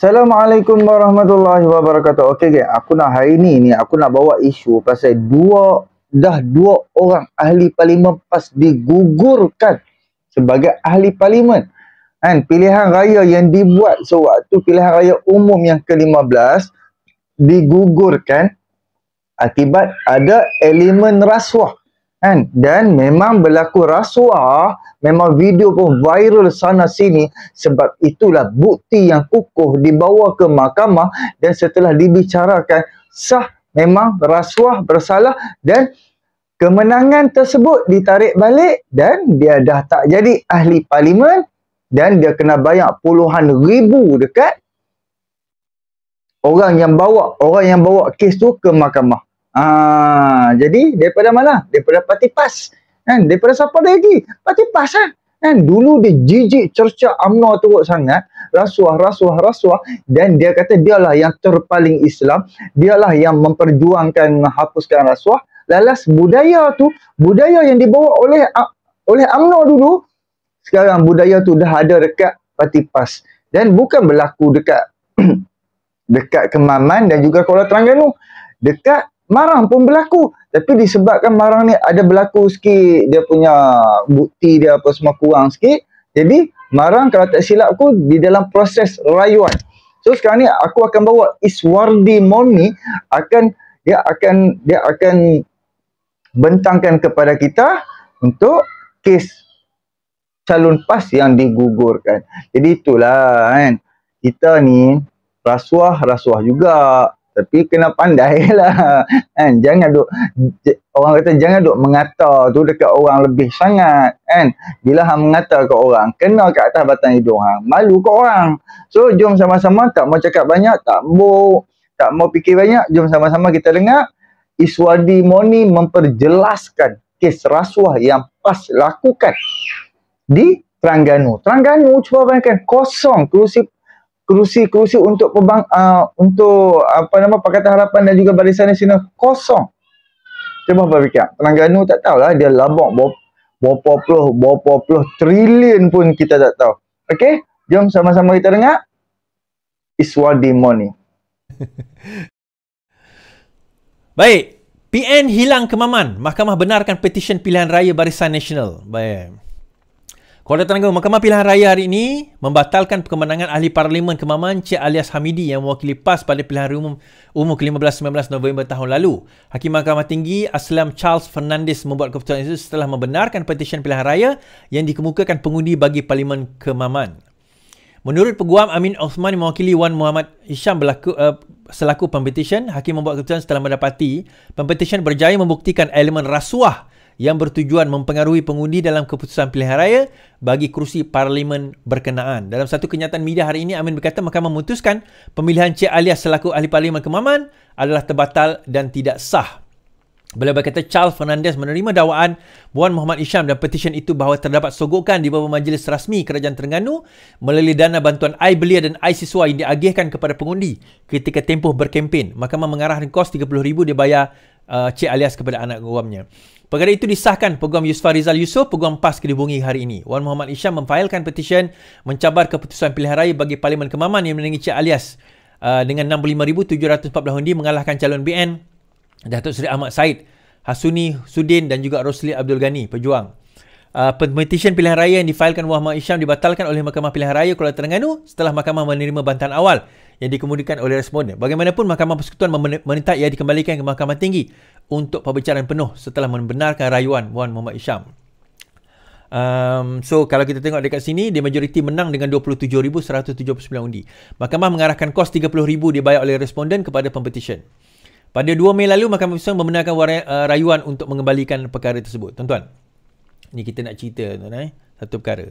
Assalamualaikum warahmatullahi wabarakatuh. Okey geng, aku nak hari ni ni aku nak bawa isu pasal dua dah dua orang ahli parlimen pas digugurkan sebagai ahli parlimen. Kan pilihan raya yang dibuat sewaktu pilihan raya umum yang ke-15 digugurkan akibat ada elemen rasuah kan dan memang berlaku rasuah memang video pun viral sana sini sebab itulah bukti yang kukuh dibawa ke mahkamah dan setelah dibicarakan sah memang rasuah bersalah dan kemenangan tersebut ditarik balik dan dia dah tak jadi ahli parlimen dan dia kena bayar puluhan ribu dekat orang yang bawa orang yang bawa kes tu ke mahkamah Ah, jadi daripada mana? Daripada parti PAS. Kan? Daripada siapa lagi? Parti PAS kan? kan? Dulu dia jijik cerca UMNO teruk sangat. Rasuah, rasuah, rasuah. Dan dia kata dialah yang terpaling Islam. Dialah yang memperjuangkan menghapuskan rasuah. Lalas budaya tu, budaya yang dibawa oleh ah, oleh UMNO dulu. Sekarang budaya tu dah ada dekat parti PAS. Dan bukan berlaku dekat dekat Kemaman dan juga Kuala Terengganu. Dekat Marang pun berlaku tapi disebabkan marang ni ada berlaku sikit dia punya bukti dia apa semua kurang sikit jadi marang kalau tak silap aku di dalam proses rayuan so sekarang ni aku akan bawa Iswardi Moni akan dia akan dia akan bentangkan kepada kita untuk kes calon pas yang digugurkan. Jadi itulah kan. Kita ni rasuah-rasuah juga tapi kena pandai lah kan jangan duk orang kata jangan duk mengata tu dekat orang lebih sangat kan bila hang mengata ke orang kena ke atas batang hidung hang malu ke orang so jom sama-sama tak mau cakap banyak tak mau tak mau fikir banyak jom sama-sama kita dengar Iswadi Moni memperjelaskan kes rasuah yang pas lakukan di Terengganu. Terengganu cuba bayangkan kosong kerusi kerusi-kerusi untuk pembang, uh, untuk apa nama Pakatan Harapan dan juga Barisan Nasional kosong. Cuba berfikir, Terengganu tak tahulah dia labak berapa puluh, berapa puluh trilion pun kita tak tahu. Okey, jom sama-sama kita dengar. Iswadi Moni. Baik, PN hilang kemaman. Mahkamah benarkan petisyen pilihan raya Barisan Nasional. Baik. Kuala Terengganu, Mahkamah Pilihan Raya hari ini membatalkan kemenangan Ahli Parlimen Kemaman Cik Alias Hamidi yang mewakili PAS pada pilihan umum umur ke-15-19 November tahun lalu. Hakim Mahkamah Tinggi Aslam Charles Fernandez membuat keputusan itu setelah membenarkan petisyen pilihan raya yang dikemukakan pengundi bagi Parlimen Kemaman. Menurut peguam Amin Osman mewakili Wan Muhammad Isham berlaku, uh, selaku pempetisyen, Hakim membuat keputusan setelah mendapati pempetisyen berjaya membuktikan elemen rasuah yang bertujuan mempengaruhi pengundi dalam keputusan pilihan raya bagi kerusi parlimen berkenaan. Dalam satu kenyataan media hari ini, Amin berkata mahkamah memutuskan pemilihan Cik Alias selaku ahli parlimen Kemaman adalah terbatal dan tidak sah. Beliau berkata Charles Fernandez menerima dakwaan Buan Muhammad Isham dan petisyen itu bahawa terdapat sogokan di beberapa majlis rasmi Kerajaan Terengganu melalui dana bantuan I belia dan I siswa yang diagihkan kepada pengundi ketika tempoh berkempen. Mahkamah mengarahkan kos RM30,000 dibayar uh, Cik Alias kepada anak guamnya. Perkara itu disahkan Peguam Yusuf Rizal Yusof, Peguam PAS kena hari ini. Wan Muhammad Isham memfailkan petisyen mencabar keputusan pilihan raya bagi Parlimen Kemaman yang menangi Cik Alias uh, dengan 65,714 undi mengalahkan calon BN Datuk Seri Ahmad Said, Hasuni Sudin dan juga Rosli Abdul Ghani, pejuang. Uh, petisyen pilihan raya yang difailkan Wan Muhammad Isham dibatalkan oleh Mahkamah Pilihan Raya Kuala Terengganu setelah mahkamah menerima bantahan awal yang dikemudikan oleh responden. Bagaimanapun, Mahkamah Persekutuan meminta ia dikembalikan ke Mahkamah Tinggi untuk perbicaraan penuh setelah membenarkan rayuan Wan Muhammad Isham. Um, so kalau kita tengok dekat sini dia majoriti menang dengan 27179 undi. Mahkamah mengarahkan kos 30000 dibayar oleh responden kepada pempetition. Pada 2 Mei lalu Mahkamah Persekutuan membenarkan waraya, uh, rayuan untuk mengembalikan perkara tersebut. Tuan-tuan. Ni kita nak cerita tuan-tuan eh satu perkara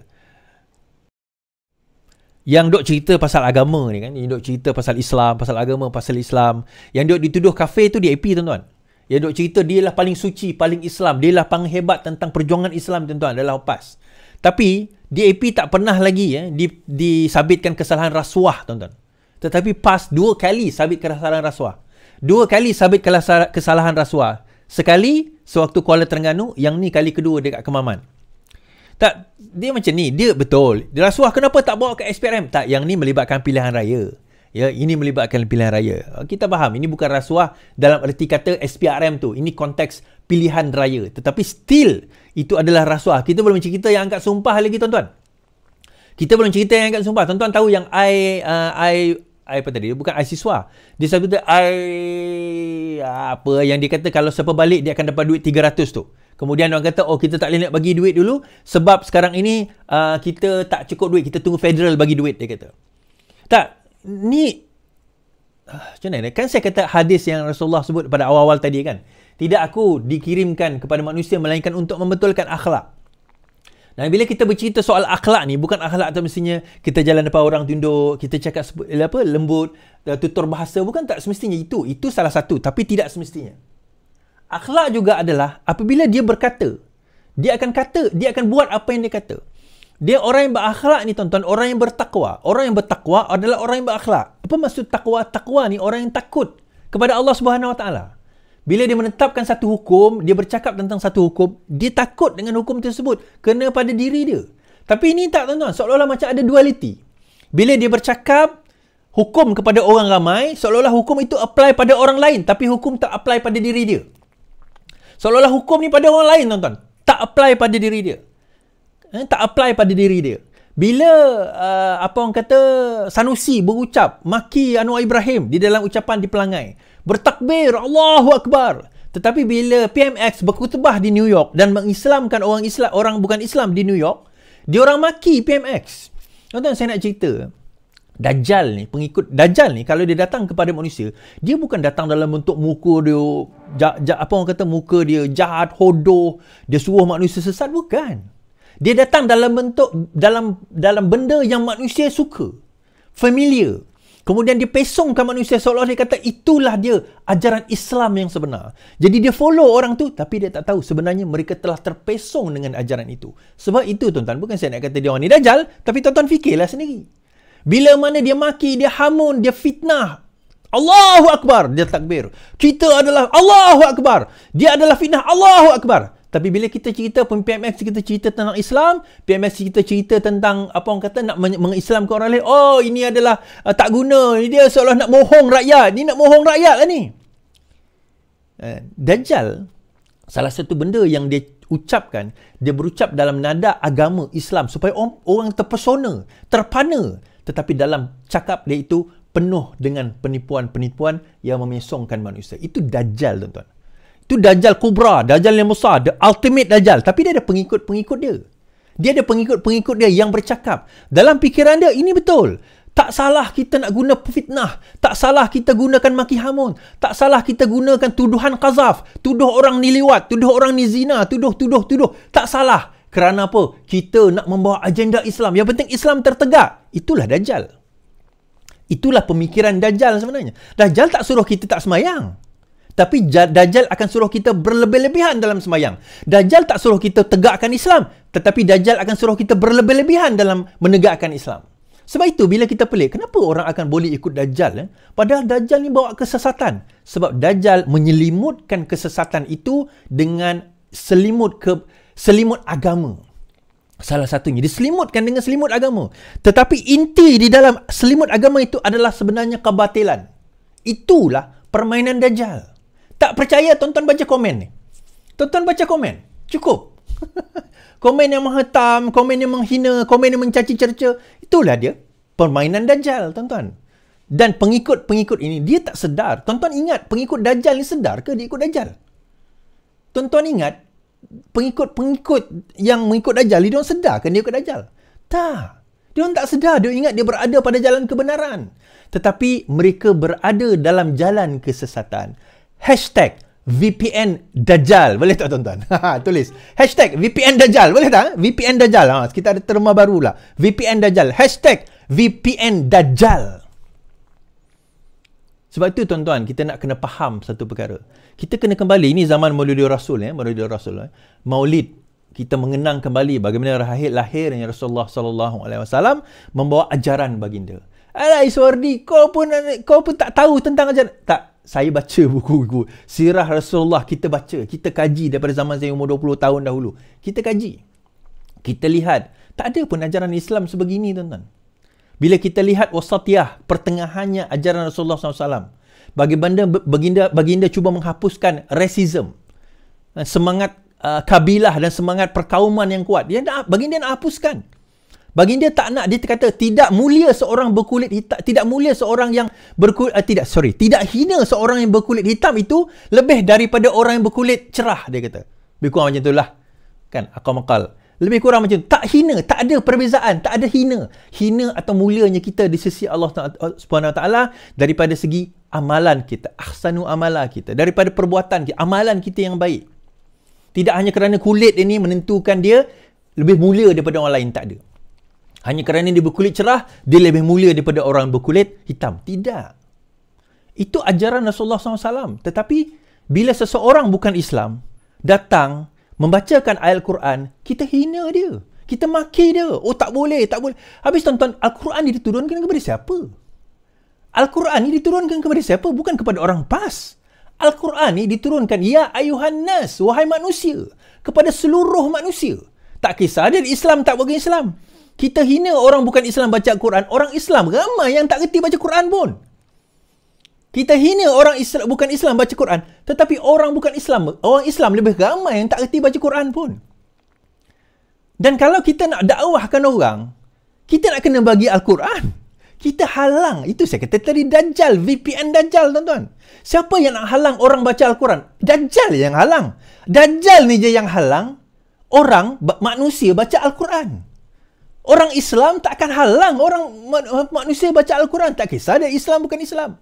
yang dok cerita pasal agama ni kan yang dok cerita pasal Islam pasal agama pasal Islam yang dok dituduh kafe tu DAP tuan-tuan yang dok cerita dia lah paling suci paling Islam dia lah paling hebat tentang perjuangan Islam tuan-tuan dalam lepas tapi DAP tak pernah lagi ya di, disabitkan kesalahan rasuah tuan-tuan tetapi pas dua kali sabit kesalahan rasuah dua kali sabit kesalahan rasuah sekali sewaktu Kuala Terengganu yang ni kali kedua dekat Kemaman tak dia macam ni, dia betul. Dia rasuah kenapa tak bawa ke SPRM? Tak, yang ni melibatkan pilihan raya. Ya, ini melibatkan pilihan raya. Ah, kita faham, ini bukan rasuah dalam erti kata SPRM tu. Ini konteks pilihan raya. Tetapi still itu adalah rasuah. Kita belum cerita yang angkat sumpah lagi tuan-tuan. Kita belum cerita yang angkat sumpah. Tuan-tuan tahu yang I uh, I I apa tadi? bukan I siswa. Dia satu I ah, apa yang dia kata kalau siapa balik dia akan dapat duit 300 tu. Kemudian orang kata, oh kita tak boleh nak bagi duit dulu sebab sekarang ini uh, kita tak cukup duit. Kita tunggu federal bagi duit, dia kata. Tak, ni... Ah, macam mana? Eh? Kan saya kata hadis yang Rasulullah sebut pada awal-awal tadi kan? Tidak aku dikirimkan kepada manusia melainkan untuk membetulkan akhlak. Dan bila kita bercerita soal akhlak ni, bukan akhlak atau mestinya kita jalan depan orang tunduk, kita cakap sebut, apa, lembut, uh, tutur bahasa. Bukan tak semestinya itu. Itu salah satu. Tapi tidak semestinya akhlak juga adalah apabila dia berkata, dia akan kata, dia akan buat apa yang dia kata. Dia orang yang berakhlak ni tuan-tuan, orang yang bertakwa. Orang yang bertakwa adalah orang yang berakhlak. Apa maksud takwa? Takwa ni orang yang takut kepada Allah Subhanahu Wa Taala. Bila dia menetapkan satu hukum, dia bercakap tentang satu hukum, dia takut dengan hukum tersebut kena pada diri dia. Tapi ini tak tuan-tuan, seolah-olah macam ada dualiti. Bila dia bercakap hukum kepada orang ramai, seolah-olah hukum itu apply pada orang lain tapi hukum tak apply pada diri dia. Seolah-olah hukum ni pada orang lain tuan-tuan. Tak apply pada diri dia. Eh, tak apply pada diri dia. Bila uh, apa orang kata Sanusi berucap maki Anwar Ibrahim di dalam ucapan di pelangai. Bertakbir Allahu Akbar. Tetapi bila PMX berkutbah di New York dan mengislamkan orang Islam orang bukan Islam di New York, dia orang maki PMX. Tuan-tuan saya nak cerita. Dajjal ni, pengikut Dajjal ni kalau dia datang kepada manusia, dia bukan datang dalam bentuk muka dia ja, ja, apa orang kata muka dia jahat, hodoh, dia suruh manusia sesat bukan. Dia datang dalam bentuk dalam dalam benda yang manusia suka. Familiar. Kemudian dia pesongkan manusia seolah dia kata itulah dia ajaran Islam yang sebenar. Jadi dia follow orang tu tapi dia tak tahu sebenarnya mereka telah terpesong dengan ajaran itu. Sebab itu tuan-tuan bukan saya nak kata dia orang ni dajal tapi tuan-tuan fikirlah sendiri. Bila mana dia maki, dia hamun, dia fitnah. Allahu Akbar, dia takbir. Kita adalah Allahu Akbar. Dia adalah fitnah Allahu Akbar. Tapi bila kita cerita pun PMX kita cerita tentang Islam, PMX kita cerita tentang apa orang kata nak mengislamkan orang lain. Oh, ini adalah uh, tak guna. Ini dia seolah nak mohong rakyat. Ini nak mohong rakyat lah ni. Uh, Dajjal, salah satu benda yang dia ucapkan, dia berucap dalam nada agama Islam supaya orang, orang terpesona, terpana tetapi dalam cakap dia itu penuh dengan penipuan-penipuan yang memesongkan manusia. Itu dajjal, tuan-tuan. Itu dajjal kubra, dajjal yang besar, the ultimate dajjal. Tapi dia ada pengikut-pengikut dia. Dia ada pengikut-pengikut dia yang bercakap. Dalam fikiran dia, ini betul. Tak salah kita nak guna fitnah. Tak salah kita gunakan maki hamun. Tak salah kita gunakan tuduhan kazaf. Tuduh orang ni liwat. Tuduh orang ni zina. Tuduh, tuduh, tuduh. Tak salah. Kerana apa? Kita nak membawa agenda Islam. Yang penting Islam tertegak. Itulah Dajjal. Itulah pemikiran Dajjal sebenarnya. Dajjal tak suruh kita tak semayang. Tapi Dajjal akan suruh kita berlebih-lebihan dalam semayang. Dajjal tak suruh kita tegakkan Islam. Tetapi Dajjal akan suruh kita berlebih-lebihan dalam menegakkan Islam. Sebab itu bila kita pelik, kenapa orang akan boleh ikut Dajjal? Eh? Padahal Dajjal ni bawa kesesatan. Sebab Dajjal menyelimutkan kesesatan itu dengan selimut ke, selimut agama. Salah satunya diselimutkan dengan selimut agama. Tetapi inti di dalam selimut agama itu adalah sebenarnya kebatilan. Itulah permainan dajjal. Tak percaya tonton baca komen ni. Tonton baca komen. Cukup. komen yang menghetam, komen yang menghina, komen yang mencaci cerca, itulah dia permainan dajjal, tonton Dan pengikut-pengikut ini dia tak sedar. tonton ingat pengikut dajjal ni sedar ke dia ikut dajjal? tonton ingat pengikut-pengikut yang mengikut Dajjal, dia orang sedar kan dia ikut Dajjal? Tak. Dia orang tak sedar. Dia ingat dia berada pada jalan kebenaran. Tetapi mereka berada dalam jalan kesesatan. Hashtag VPN Dajjal. Boleh tak tuan-tuan? Ha, tulis. Hashtag VPN Dajjal. Boleh tak? VPN Dajjal. Ha, kita ada terma baru lah. VPN Dajjal. Hashtag VPN Dajjal. Sebab itu tuan-tuan, kita nak kena faham satu perkara. Kita kena kembali, ini zaman Maulidul Rasul ya, Maulidul Rasul. Ya. Maulid, kita mengenang kembali bagaimana rahir lahirnya Rasulullah sallallahu alaihi wasallam membawa ajaran baginda. Alah Iswardi, kau pun kau pun tak tahu tentang ajaran. Tak, saya baca buku-buku. Sirah Rasulullah kita baca. Kita kaji daripada zaman saya umur 20 tahun dahulu. Kita kaji. Kita lihat. Tak ada pun ajaran Islam sebegini tuan-tuan. Bila kita lihat wasatiyah, pertengahannya ajaran Rasulullah SAW. bagaimana baginda, baginda cuba menghapuskan resism. Eh, semangat uh, kabilah dan semangat perkauman yang kuat. Dia nak, baginda nak hapuskan. Baginda tak nak dia kata tidak mulia seorang berkulit hitam tidak mulia seorang yang berkulit uh, tidak sorry tidak hina seorang yang berkulit hitam itu lebih daripada orang yang berkulit cerah dia kata. Lebih macam itulah. Kan aku makal. Lebih kurang macam tak hina, tak ada perbezaan, tak ada hina. Hina atau mulianya kita di sisi Allah Subhanahu taala daripada segi amalan kita, ahsanu amala kita, daripada perbuatan kita, amalan kita yang baik. Tidak hanya kerana kulit ini menentukan dia lebih mulia daripada orang lain tak ada. Hanya kerana dia berkulit cerah, dia lebih mulia daripada orang berkulit hitam. Tidak. Itu ajaran Rasulullah SAW. Tetapi, bila seseorang bukan Islam, datang membacakan ayat Al-Quran, kita hina dia. Kita maki dia. Oh tak boleh, tak boleh. Habis tuan-tuan, Al-Quran ni diturunkan kepada siapa? Al-Quran ni diturunkan kepada siapa? Bukan kepada orang PAS. Al-Quran ni diturunkan, Ya Ayuhan Nas, wahai manusia. Kepada seluruh manusia. Tak kisah dia Islam, tak bagi Islam. Kita hina orang bukan Islam baca Quran. Orang Islam ramai yang tak reti baca Quran pun. Kita hina orang Islam bukan Islam baca Quran, tetapi orang bukan Islam, orang Islam lebih ramai yang tak reti baca Quran pun. Dan kalau kita nak dakwahkan orang, kita nak kena bagi Al-Quran. Kita halang. Itu saya kata tadi Dajjal. VPN Dajjal, tuan-tuan. Siapa yang nak halang orang baca Al-Quran? Dajjal yang halang. Dajjal ni je yang halang orang, manusia baca Al-Quran. Orang Islam takkan halang orang manusia baca Al-Quran. Tak kisah dia Islam bukan Islam.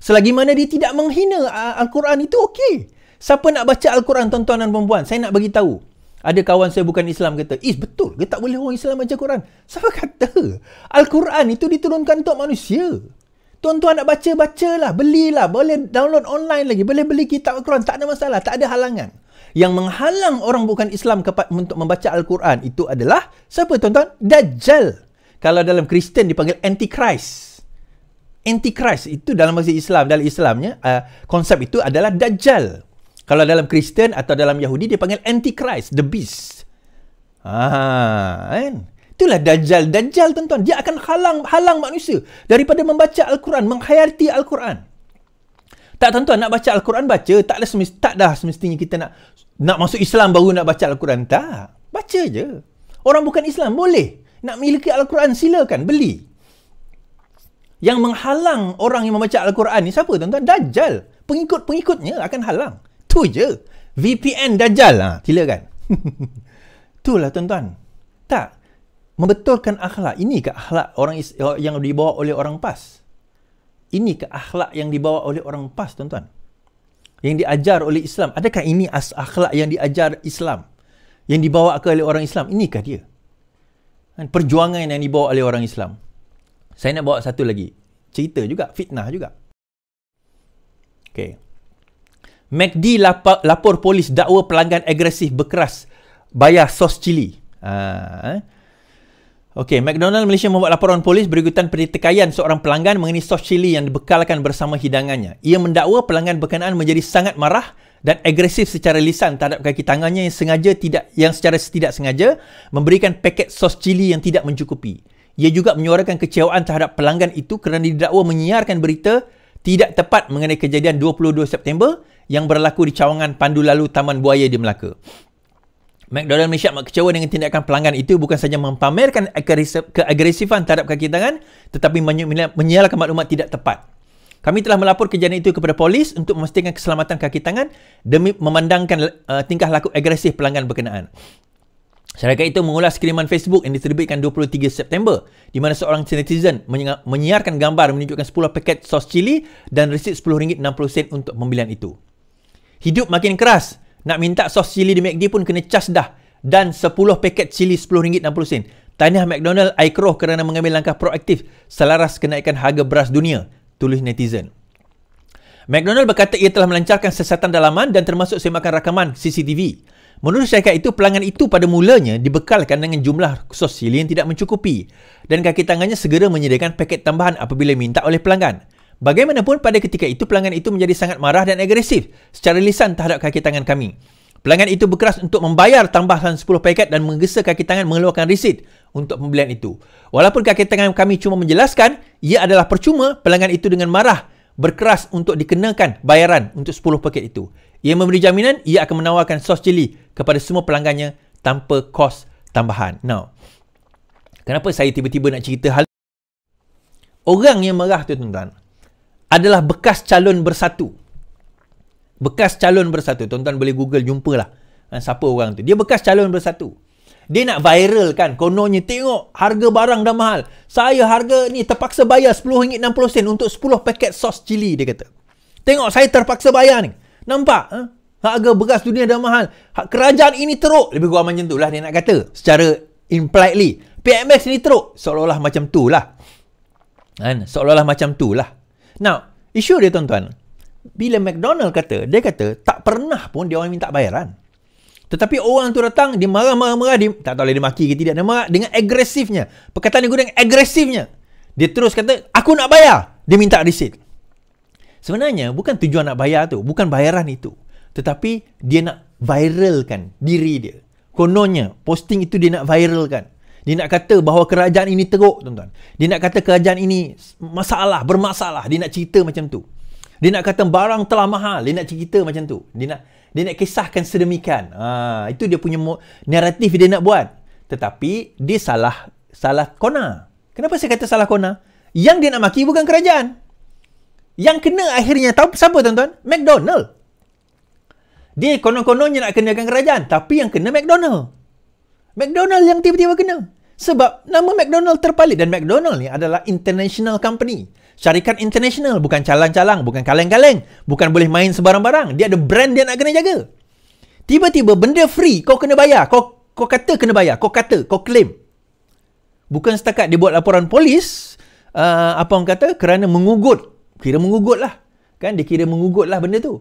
Selagi mana dia tidak menghina ah, Al-Quran itu okey. Siapa nak baca Al-Quran tuan-tuan dan perempuan? Saya nak bagi tahu. Ada kawan saya bukan Islam kata, "Is betul ke tak boleh orang Islam baca Quran?" Siapa kata? Al-Quran itu diturunkan untuk manusia. Tuan-tuan nak baca, bacalah. Belilah. Boleh download online lagi. Boleh beli kitab Al-Quran. Tak ada masalah. Tak ada halangan. Yang menghalang orang bukan Islam kepa- untuk membaca Al-Quran itu adalah siapa tuan-tuan? Dajjal. Kalau dalam Kristen dipanggil Antichrist. Antichrist itu dalam bahasa Islam dalam Islamnya uh, konsep itu adalah dajjal. Kalau dalam Kristen atau dalam Yahudi dia panggil Antichrist, the beast. Ah, kan? Itulah dajjal, dajjal tuan-tuan. Dia akan halang halang manusia daripada membaca Al-Quran, menghayati Al-Quran. Tak tuan-tuan nak baca Al-Quran baca, tak ada semest tak dah semestinya kita nak nak masuk Islam baru nak baca Al-Quran tak. Baca je. Orang bukan Islam boleh nak miliki Al-Quran silakan beli yang menghalang orang yang membaca Al-Quran ni siapa tuan-tuan? Dajjal. Pengikut-pengikutnya akan halang. Tu je. VPN Dajjal. Ha, gila kan? Itulah tuan-tuan. Tak. Membetulkan akhlak. Ini ke akhlak orang eh, yang dibawa oleh orang PAS? Ini ke akhlak yang dibawa oleh orang PAS tuan-tuan? Yang diajar oleh Islam. Adakah ini as akhlak yang diajar Islam? Yang dibawa ke oleh orang Islam? Inikah dia? Kan, perjuangan yang dibawa oleh orang Islam. Saya nak bawa satu lagi. Cerita juga, fitnah juga. Okay. McD lapor, lapor polis dakwa pelanggan agresif berkeras bayar sos cili. Ha, eh? Okey, McDonald Malaysia membuat laporan polis berikutan pertikaian seorang pelanggan mengenai sos cili yang dibekalkan bersama hidangannya. Ia mendakwa pelanggan berkenaan menjadi sangat marah dan agresif secara lisan terhadap kaki tangannya yang sengaja tidak yang secara tidak sengaja memberikan paket sos cili yang tidak mencukupi. Ia juga menyuarakan kecewaan terhadap pelanggan itu kerana didakwa menyiarkan berita tidak tepat mengenai kejadian 22 September yang berlaku di cawangan Pandu Lalu Taman Buaya di Melaka. McDonald Malaysia amat kecewa dengan tindakan pelanggan itu bukan sahaja mempamerkan keagresifan terhadap kaki tangan tetapi menyalahkan maklumat tidak tepat. Kami telah melapor kejadian itu kepada polis untuk memastikan keselamatan kaki tangan demi memandangkan uh, tingkah laku agresif pelanggan berkenaan. Syarikat itu mengulas kiriman Facebook yang diterbitkan 23 September di mana seorang netizen menyiarkan gambar menunjukkan 10 paket sos cili dan resit RM10.60 untuk pembelian itu. Hidup makin keras. Nak minta sos cili di McD pun kena cas dah. Dan 10 paket cili RM10.60. Tahniah McDonald Aikroh kerana mengambil langkah proaktif selaras kenaikan harga beras dunia, tulis netizen. McDonald berkata ia telah melancarkan siasatan dalaman dan termasuk semakan rakaman CCTV. Menurut syarikat itu, pelanggan itu pada mulanya dibekalkan dengan jumlah sos sili yang tidak mencukupi dan kaki tangannya segera menyediakan paket tambahan apabila minta oleh pelanggan. Bagaimanapun, pada ketika itu pelanggan itu menjadi sangat marah dan agresif secara lisan terhadap kaki tangan kami. Pelanggan itu berkeras untuk membayar tambahan 10 paket dan menggesa kaki tangan mengeluarkan resit untuk pembelian itu. Walaupun kaki tangan kami cuma menjelaskan ia adalah percuma, pelanggan itu dengan marah berkeras untuk dikenakan bayaran untuk 10 paket itu. Ia memberi jaminan ia akan menawarkan sos cili kepada semua pelanggannya tanpa kos tambahan. Now, kenapa saya tiba-tiba nak cerita hal Orang yang marah tu tuan-tuan adalah bekas calon bersatu. Bekas calon bersatu. Tuan-tuan boleh google jumpalah ha, siapa orang tu. Dia bekas calon bersatu dia nak viral kan kononnya tengok harga barang dah mahal saya harga ni terpaksa bayar RM10.60 untuk 10 paket sos cili dia kata tengok saya terpaksa bayar ni nampak ha? harga beras dunia dah mahal ha, kerajaan ini teruk lebih kurang macam tu lah dia nak kata secara impliedly PMX ni teruk seolah-olah macam tu lah kan seolah-olah macam tu lah now isu dia tuan-tuan bila McDonald kata dia kata tak pernah pun dia orang minta bayaran tetapi orang tu datang, dia marah-marah-marah, tak tahu lah dia maki ke tidak, dia marah dengan agresifnya. Perkataan dia guna dengan agresifnya. Dia terus kata, aku nak bayar. Dia minta receipt. Sebenarnya, bukan tujuan nak bayar tu. Bukan bayaran itu. Tetapi, dia nak viralkan diri dia. Kononnya, posting itu dia nak viralkan. Dia nak kata bahawa kerajaan ini teruk, tuan-tuan. Dia nak kata kerajaan ini masalah, bermasalah. Dia nak cerita macam tu. Dia nak kata barang telah mahal. Dia nak cerita macam tu. Dia nak dia nak kisahkan sedemikian. Ha, itu dia punya mo- naratif dia nak buat. Tetapi dia salah salah kona. Kenapa saya kata salah kona? Yang dia nak maki bukan kerajaan. Yang kena akhirnya tahu siapa tuan-tuan? McDonald. Dia konon-kononnya nak kenakan kerajaan. Tapi yang kena McDonald. McDonald yang tiba-tiba kena. Sebab nama McDonald terpalit. Dan McDonald ni adalah international company syarikat international bukan calang-calang bukan kaleng-kaleng bukan boleh main sebarang-barang dia ada brand dia nak kena jaga tiba-tiba benda free kau kena bayar kau kau kata kena bayar kau kata kau claim bukan setakat dia buat laporan polis uh, apa orang kata kerana mengugut kira mengugut lah kan dia kira mengugut lah benda tu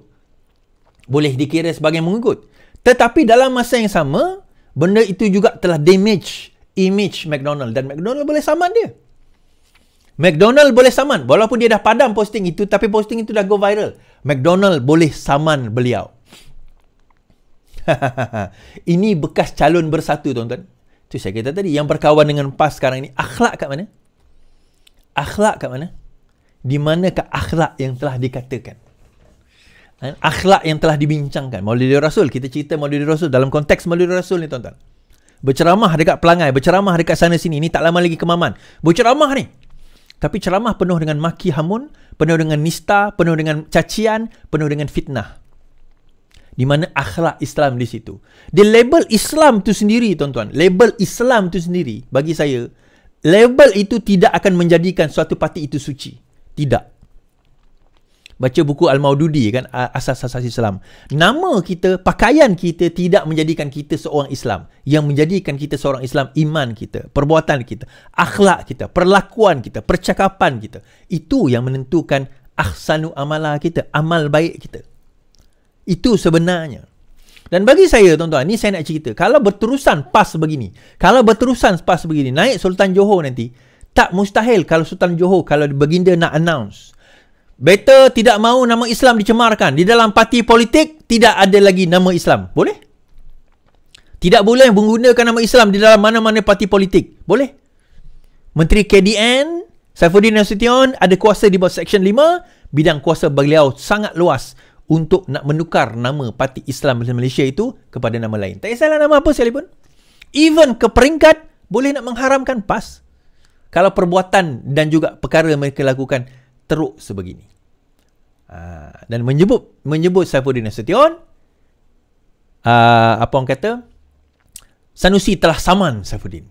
boleh dikira sebagai mengugut tetapi dalam masa yang sama benda itu juga telah damage image McDonald dan McDonald boleh saman dia McDonald boleh saman walaupun dia dah padam posting itu tapi posting itu dah go viral. McDonald boleh saman beliau. ini bekas calon bersatu tuan-tuan. Tu saya kata tadi yang berkawan dengan PAS sekarang ini akhlak kat mana? Akhlak kat mana? Di manakah akhlak yang telah dikatakan? Eh, akhlak yang telah dibincangkan Maulidi Rasul Kita cerita Maulidi Rasul Dalam konteks Maulidi Rasul ni tuan-tuan Berceramah dekat pelangai Berceramah dekat sana sini ini tak lama lagi kemaman Berceramah ni tapi ceramah penuh dengan maki hamun, penuh dengan nista, penuh dengan cacian, penuh dengan fitnah. Di mana akhlak Islam di situ. Di label Islam tu sendiri tuan-tuan. Label Islam tu sendiri bagi saya. Label itu tidak akan menjadikan suatu parti itu suci. Tidak baca buku Al-Maududi kan asas-asas Islam. Nama kita, pakaian kita tidak menjadikan kita seorang Islam. Yang menjadikan kita seorang Islam iman kita, perbuatan kita, akhlak kita, perlakuan kita, percakapan kita. Itu yang menentukan ahsanu amala kita, amal baik kita. Itu sebenarnya. Dan bagi saya tuan-tuan, ni saya nak cerita. Kalau berterusan pas begini, kalau berterusan pas begini, naik Sultan Johor nanti, tak mustahil kalau Sultan Johor, kalau baginda nak announce, Better tidak mahu nama Islam dicemarkan. Di dalam parti politik, tidak ada lagi nama Islam. Boleh? Tidak boleh menggunakan nama Islam di dalam mana-mana parti politik. Boleh? Menteri KDN, Saifuddin Nasution ada kuasa di bawah Seksyen 5. Bidang kuasa beliau sangat luas untuk nak menukar nama parti Islam Malaysia itu kepada nama lain. Tak kisahlah nama apa pun, Even ke peringkat, boleh nak mengharamkan PAS. Kalau perbuatan dan juga perkara mereka lakukan teruk sebegini. Uh, dan menyebut menyebut Saifuddin Nasution uh, ah, apa orang kata Sanusi telah saman Saifuddin.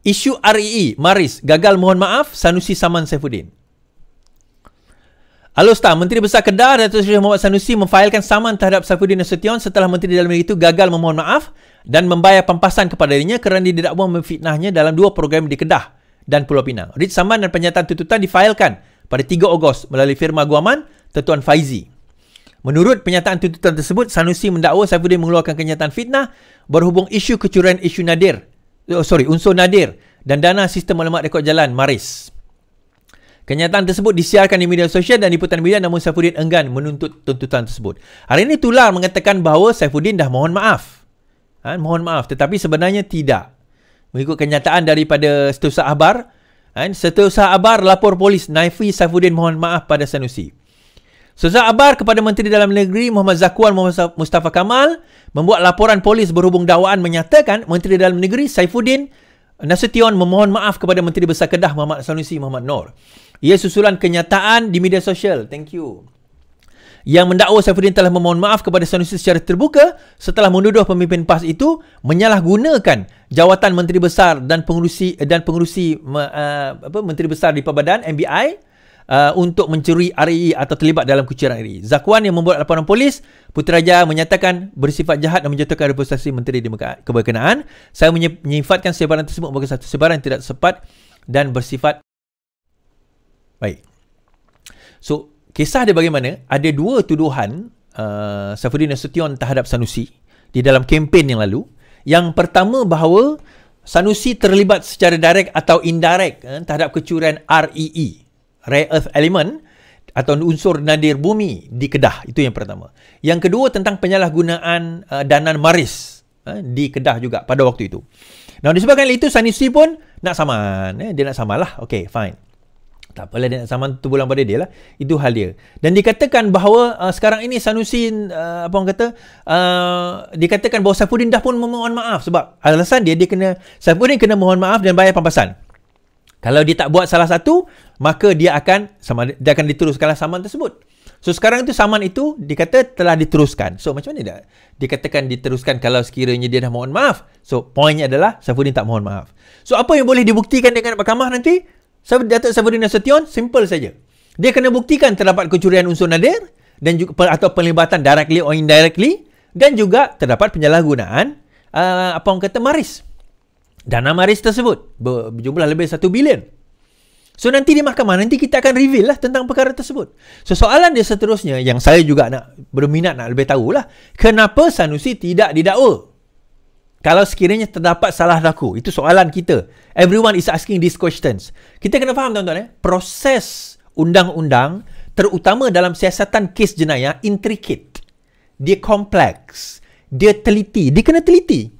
Isu RII e e, Maris, gagal mohon maaf, Sanusi saman Saifuddin. Alustar, Menteri Besar Kedah, Datuk Seri Muhammad Sanusi memfailkan saman terhadap Saifuddin Nasution setelah Menteri Dalam Negeri itu gagal memohon maaf dan membayar pampasan kepada kepadanya kerana didakwa memfitnahnya dalam dua program di Kedah dan Pulau Pinang. Rit saman dan penyataan tuntutan difailkan pada 3 Ogos melalui firma guaman Tetuan Faizi. Menurut penyataan tuntutan tersebut, Sanusi mendakwa Saifuddin mengeluarkan kenyataan fitnah berhubung isu kecurian isu nadir. Oh, sorry, unsur nadir dan dana sistem maklumat rekod jalan Maris. Kenyataan tersebut disiarkan di media sosial dan liputan media namun Saifuddin enggan menuntut tuntutan tersebut. Hari ini Tular mengatakan bahawa Saifuddin dah mohon maaf. Ha, mohon maaf tetapi sebenarnya tidak mengikut kenyataan daripada Setiausaha Akhbar kan Setiausaha Akhbar lapor polis Naifi Saifuddin mohon maaf pada Sanusi Setiausaha Akhbar kepada Menteri Dalam Negeri Muhammad Zakuan Muhammad Mustafa Kamal membuat laporan polis berhubung dakwaan menyatakan Menteri Dalam Negeri Saifuddin Nasution memohon maaf kepada Menteri Besar Kedah Muhammad Sanusi Muhammad Nor. Ia susulan kenyataan di media sosial. Thank you yang mendakwa Saifuddin telah memohon maaf kepada Sanusi secara terbuka setelah menuduh pemimpin PAS itu menyalahgunakan jawatan menteri besar dan pengurusi dan pengurusi uh, apa menteri besar di perbadan MBI Uh, untuk mencuri RAE atau terlibat dalam kucuran RAE. Zakuan yang membuat laporan polis, Putrajaya menyatakan bersifat jahat dan menjatuhkan reputasi Menteri di keberkenaan. Saya menyifatkan sebaran tersebut sebagai satu sebaran yang tidak sepat dan bersifat baik. So, Kisah dia bagaimana? Ada dua tuduhan uh, Safuddin Nasution terhadap Sanusi di dalam kempen yang lalu. Yang pertama bahawa Sanusi terlibat secara direct atau indirect eh, terhadap kecurian REE, e, Rare Earth Element atau unsur nadir bumi di Kedah. Itu yang pertama. Yang kedua tentang penyalahgunaan uh, danan maris eh, di Kedah juga pada waktu itu. Nah, disebabkan itu Sanusi pun nak saman. Eh, dia nak samalah. Okay, fine tak apalah dia nak saman tu pulang pada dia lah itu hal dia dan dikatakan bahawa uh, sekarang ini Sanusi uh, apa orang kata uh, dikatakan bahawa Saifuddin dah pun memohon maaf sebab alasan dia dia kena Saifuddin kena mohon maaf dan bayar pampasan kalau dia tak buat salah satu maka dia akan sama dia akan diteruskanlah saman tersebut So sekarang tu saman itu dikata telah diteruskan. So macam mana dah? Dikatakan diteruskan kalau sekiranya dia dah mohon maaf. So poinnya adalah Safudin tak mohon maaf. So apa yang boleh dibuktikan dengan mahkamah nanti? Datuk Safuddin Nasution simple saja. Dia kena buktikan terdapat kecurian unsur nadir dan juga atau pelibatan directly or indirectly dan juga terdapat penyalahgunaan uh, apa orang kata maris. Dana maris tersebut berjumlah lebih 1 bilion. So nanti di mahkamah nanti kita akan reveal lah tentang perkara tersebut. So soalan dia seterusnya yang saya juga nak berminat nak lebih tahulah kenapa Sanusi tidak didakwa? Kalau sekiranya terdapat salah laku, itu soalan kita. Everyone is asking these questions. Kita kena faham tuan-tuan eh, proses undang-undang terutama dalam siasatan kes jenayah intricate. Dia kompleks. Dia teliti. Dia kena teliti.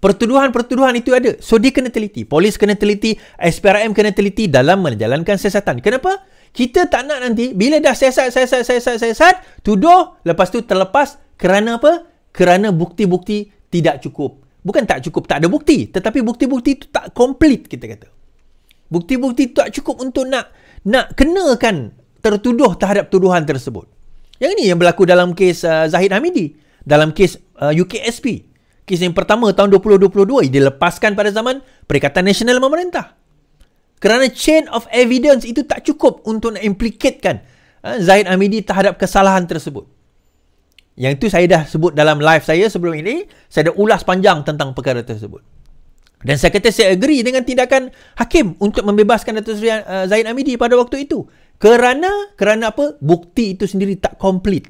Pertuduhan-pertuduhan itu ada. So, dia kena teliti. Polis kena teliti. SPRM kena teliti dalam menjalankan siasatan. Kenapa? Kita tak nak nanti bila dah siasat, siasat, siasat, siasat, tuduh, lepas tu terlepas kerana apa? Kerana bukti-bukti tidak cukup. Bukan tak cukup, tak ada bukti. Tetapi bukti-bukti itu tak komplit, kita kata. Bukti-bukti itu tak cukup untuk nak nak kenakan tertuduh terhadap tuduhan tersebut. Yang ini yang berlaku dalam kes uh, Zahid Hamidi. Dalam kes uh, UKSP. Kes yang pertama tahun 2022 dilepaskan pada zaman Perikatan Nasional Memerintah. Kerana chain of evidence itu tak cukup untuk nak implicatekan uh, Zahid Hamidi terhadap kesalahan tersebut. Yang itu saya dah sebut dalam live saya sebelum ini, saya dah ulas panjang tentang perkara tersebut. Dan saya kata saya agree dengan tindakan hakim untuk membebaskan Dato' Sri uh, Zain Amidi pada waktu itu. Kerana, kerana apa? Bukti itu sendiri tak komplit.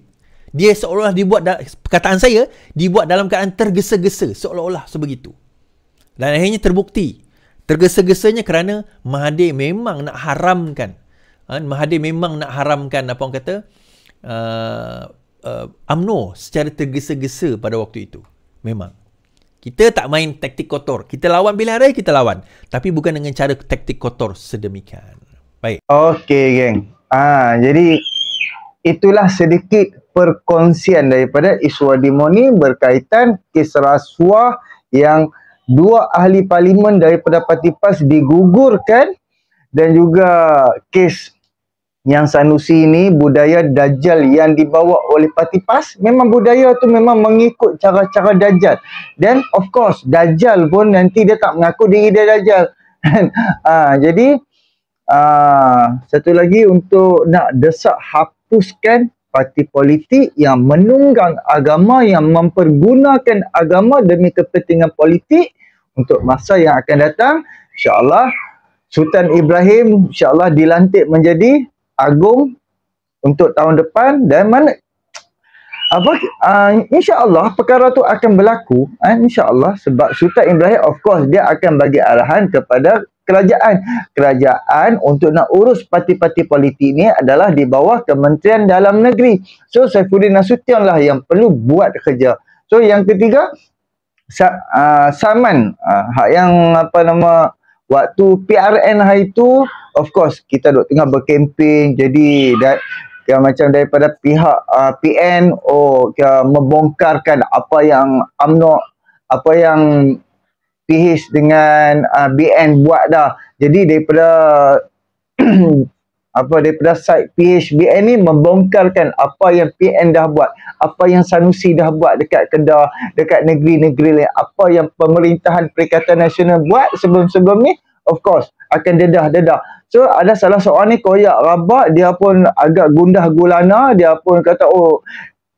Dia seolah-olah dibuat, perkataan saya, dibuat dalam keadaan tergesa-gesa. Seolah-olah sebegitu. Dan akhirnya terbukti. Tergesa-gesanya kerana Mahathir memang nak haramkan. Ha, Mahathir memang nak haramkan apa orang kata? Uh, uh, UMNO secara tergesa-gesa pada waktu itu. Memang. Kita tak main taktik kotor. Kita lawan bila hari kita lawan. Tapi bukan dengan cara taktik kotor sedemikian. Baik. Okey geng. Ah jadi itulah sedikit perkongsian daripada Iswadi Moni berkaitan kes rasuah yang dua ahli parlimen daripada parti PAS digugurkan dan juga kes yang Sanusi ni budaya Dajjal yang dibawa oleh Parti PAS memang budaya tu memang mengikut cara-cara Dajjal dan of course Dajjal pun nanti dia tak mengaku diri dia Dajjal ha, jadi ha, satu lagi untuk nak desak hapuskan parti politik yang menunggang agama yang mempergunakan agama demi kepentingan politik untuk masa yang akan datang insyaAllah Sultan Ibrahim insyaAllah dilantik menjadi agung untuk tahun depan dan mana apa uh, insya-Allah perkara tu akan berlaku eh, insya-Allah sebab Sultan Ibrahim of course dia akan bagi arahan kepada kerajaan kerajaan untuk nak urus parti-parti politik ni adalah di bawah Kementerian Dalam Negeri. So Saifuddin Nasution lah yang perlu buat kerja. So yang ketiga sa, uh, saman uh, yang apa nama waktu PRN hari tu of course kita duk tengah berkempen jadi dan ya, macam daripada pihak uh, ah, PN oh ya, membongkarkan apa yang UMNO apa yang PH dengan uh, ah, BN buat dah jadi daripada eh, apa daripada site PHBN ni membongkarkan apa yang PN dah buat, apa yang Sanusi dah buat dekat Kedah, dekat negeri-negeri lain, apa yang pemerintahan Perikatan Nasional buat sebelum-sebelum ni, of course akan dedah-dedah. So ada salah seorang ni koyak rabak, dia pun agak gundah gulana, dia pun kata oh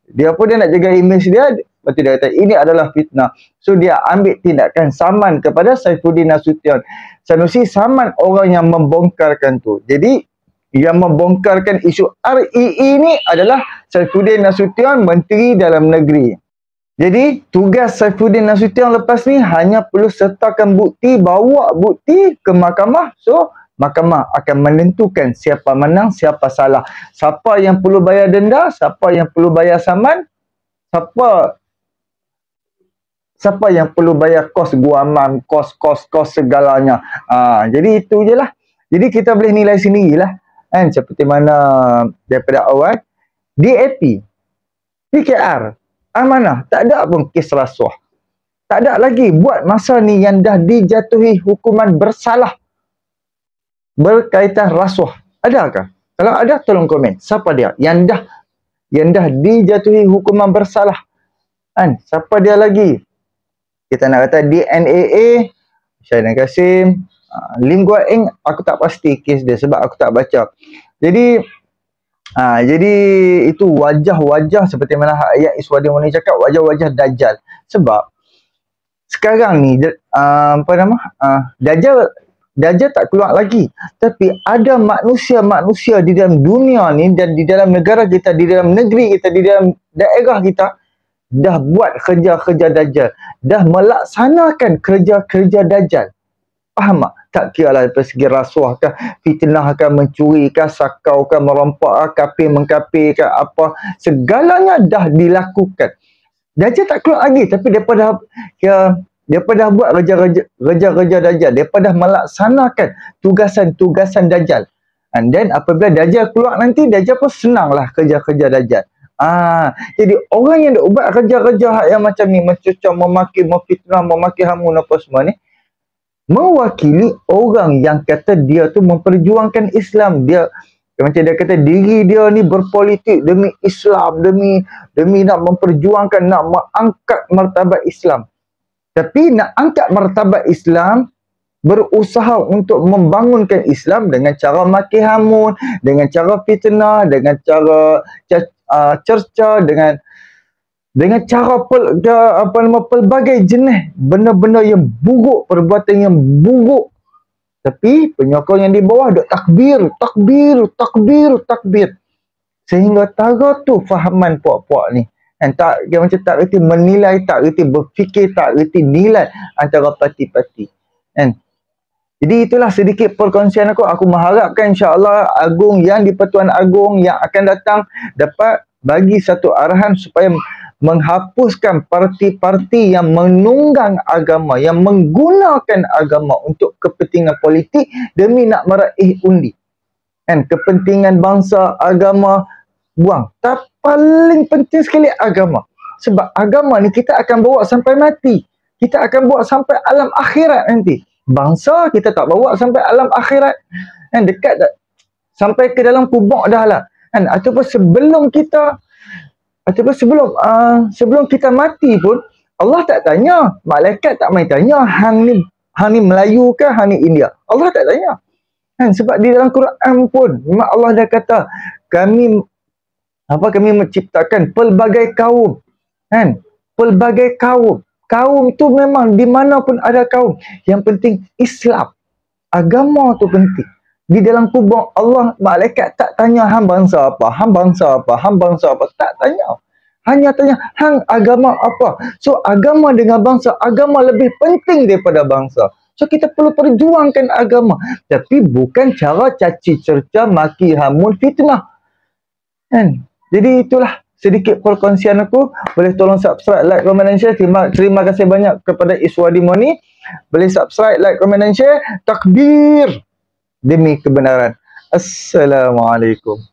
dia pun dia nak jaga image dia, Berarti dia kata ini adalah fitnah. So dia ambil tindakan saman kepada Saifuddin Nasution. Sanusi saman orang yang membongkarkan tu. Jadi yang membongkarkan isu REE ini e adalah Saifuddin Nasution Menteri Dalam Negeri. Jadi tugas Saifuddin Nasution lepas ni hanya perlu sertakan bukti, bawa bukti ke mahkamah. So mahkamah akan menentukan siapa menang, siapa salah. Siapa yang perlu bayar denda, siapa yang perlu bayar saman, siapa siapa yang perlu bayar kos guaman, kos-kos-kos segalanya. Ha, jadi itu je lah. Jadi kita boleh nilai sendirilah kan seperti mana daripada awal DAP PKR amanah tak ada pun kes rasuah tak ada lagi buat masa ni yang dah dijatuhi hukuman bersalah berkaitan rasuah adakah kalau ada tolong komen siapa dia yang dah yang dah dijatuhi hukuman bersalah kan siapa dia lagi kita nak kata DNAA Syahidan Kasim, Ah, lingua Eng aku tak pasti kes dia sebab aku tak baca. Jadi ha, jadi itu wajah-wajah seperti mana ayat Iswadi Muni cakap wajah-wajah Dajjal. Sebab sekarang ni uh, apa nama? Uh, Dajjal Dajjal tak keluar lagi. Tapi ada manusia-manusia di dalam dunia ni dan di dalam negara kita, di dalam negeri kita, di dalam daerah kita dah buat kerja-kerja Dajjal. Dah melaksanakan kerja-kerja Dajjal. Faham tak? tak kira lah dari segi rasuah kah, fitnah kah, mencuri kah, sakau kah, merompak kah, kapir mengkapir kah, apa, segalanya dah dilakukan. Dah je tak keluar lagi tapi dia dah, ya, dia dah buat reja-reja Dajjal, dia dah melaksanakan tugasan-tugasan Dajjal. And then apabila Dajjal keluar nanti, Dajjal pun senanglah kerja-kerja Dajjal. Ah, jadi orang yang nak ubat kerja-kerja yang macam ni mencucuk, memaki, memfitnah, memaki hamun apa semua ni mewakili orang yang kata dia tu memperjuangkan Islam dia macam dia kata diri dia ni berpolitik demi Islam demi demi nak memperjuangkan nak mengangkat martabat Islam tapi nak angkat martabat Islam berusaha untuk membangunkan Islam dengan cara maki hamun dengan cara fitnah dengan cara uh, cerca dengan dengan cara pel, apa nama pelbagai jenis benda-benda yang buruk perbuatan yang buruk tapi penyokong yang di bawah dok takbir takbir takbir takbir sehingga tara tu fahaman puak-puak ni yang tak yang macam tak reti menilai tak reti berfikir tak reti nilai antara parti-parti kan jadi itulah sedikit perkongsian aku. Aku mengharapkan insyaAllah Agung yang di Pertuan Agung yang akan datang dapat bagi satu arahan supaya menghapuskan parti-parti yang menunggang agama, yang menggunakan agama untuk kepentingan politik demi nak meraih undi. Kan? Kepentingan bangsa, agama, buang. Tak paling penting sekali agama. Sebab agama ni kita akan bawa sampai mati. Kita akan bawa sampai alam akhirat nanti. Bangsa kita tak bawa sampai alam akhirat. Kan? Dekat tak? Sampai ke dalam kubur dah lah. Kan? Ataupun sebelum kita ataupun sebelum uh, sebelum kita mati pun Allah tak tanya, malaikat tak main tanya hang ni hang ni Melayu ke hang ni India. Allah tak tanya. Kan sebab di dalam Quran pun memang Allah dah kata kami apa kami menciptakan pelbagai kaum. Kan? Pelbagai kaum. Kaum tu memang di mana pun ada kaum. Yang penting Islam. Agama tu penting di dalam kubur Allah malaikat tak tanya hang bangsa apa hang bangsa apa hang bangsa apa tak tanya hanya tanya hang agama apa so agama dengan bangsa agama lebih penting daripada bangsa so kita perlu perjuangkan agama tapi bukan cara caci cerca maki hamun fitnah kan jadi itulah sedikit perkongsian aku boleh tolong subscribe like komen dan share terima, terima kasih banyak kepada Iswadi Moni boleh subscribe like komen dan share takbir demi kebenaran. Assalamualaikum.